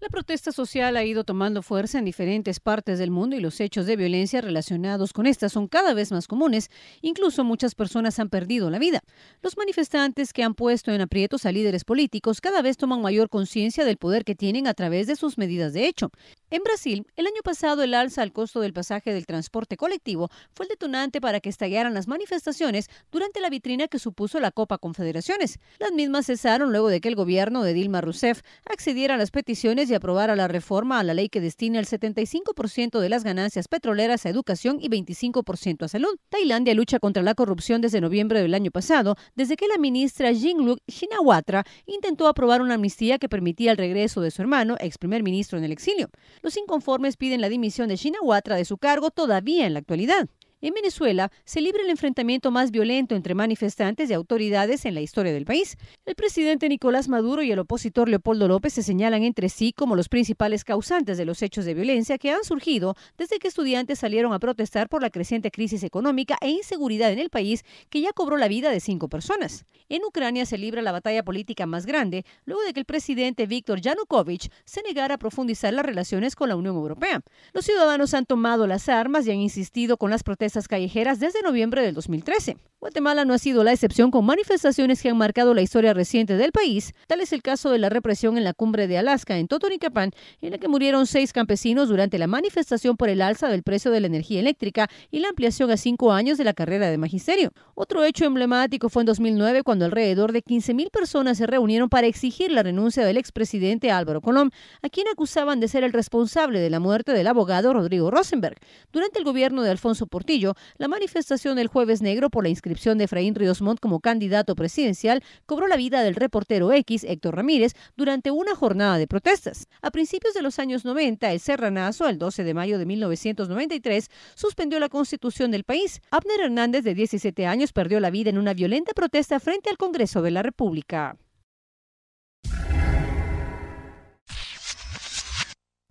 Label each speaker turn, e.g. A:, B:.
A: La protesta social ha ido tomando fuerza en diferentes partes del mundo y los hechos de violencia relacionados con esta son cada vez más comunes. Incluso muchas personas han perdido la vida. Los manifestantes que han puesto en aprietos a líderes políticos cada vez toman mayor conciencia del poder que tienen a través de sus medidas de hecho. En Brasil, el año pasado el alza al costo del pasaje del transporte colectivo fue el detonante para que estallaran las manifestaciones durante la vitrina que supuso la Copa Confederaciones. Las mismas cesaron luego de que el gobierno de Dilma Rousseff accediera a las peticiones y aprobara la reforma a la ley que destina el 75% de las ganancias petroleras a educación y 25% a salud. Tailandia lucha contra la corrupción desde noviembre del año pasado, desde que la ministra Yingluck Shinawatra intentó aprobar una amnistía que permitía el regreso de su hermano, ex primer ministro en el exilio. Los inconformes piden la dimisión de Shinawatra de su cargo todavía en la actualidad. En Venezuela se libra el enfrentamiento más violento entre manifestantes y autoridades en la historia del país. El presidente Nicolás Maduro y el opositor Leopoldo López se señalan entre sí como los principales causantes de los hechos de violencia que han surgido desde que estudiantes salieron a protestar por la creciente crisis económica e inseguridad en el país que ya cobró la vida de cinco personas. En Ucrania se libra la batalla política más grande luego de que el presidente Víctor Yanukovych se negara a profundizar las relaciones con la Unión Europea. Los ciudadanos han tomado las armas y han insistido con las protestas estas callejeras desde noviembre del 2013. Guatemala no ha sido la excepción con manifestaciones que han marcado la historia reciente del país, tal es el caso de la represión en la cumbre de Alaska en Totonicapán, en la que murieron seis campesinos durante la manifestación por el alza del precio de la energía eléctrica y la ampliación a cinco años de la carrera de magisterio. Otro hecho emblemático fue en 2009 cuando alrededor de 15.000 personas se reunieron para exigir la renuncia del expresidente Álvaro Colón, a quien acusaban de ser el responsable de la muerte del abogado Rodrigo Rosenberg. Durante el gobierno de Alfonso Portillo, la manifestación del jueves negro por la inscripción inscripción de Efraín Ríos Montt como candidato presidencial cobró la vida del reportero X, Héctor Ramírez, durante una jornada de protestas. A principios de los años 90, el Serranazo, el 12 de mayo de 1993, suspendió la constitución del país. Abner Hernández, de 17 años, perdió la vida en una violenta protesta frente al Congreso de la República.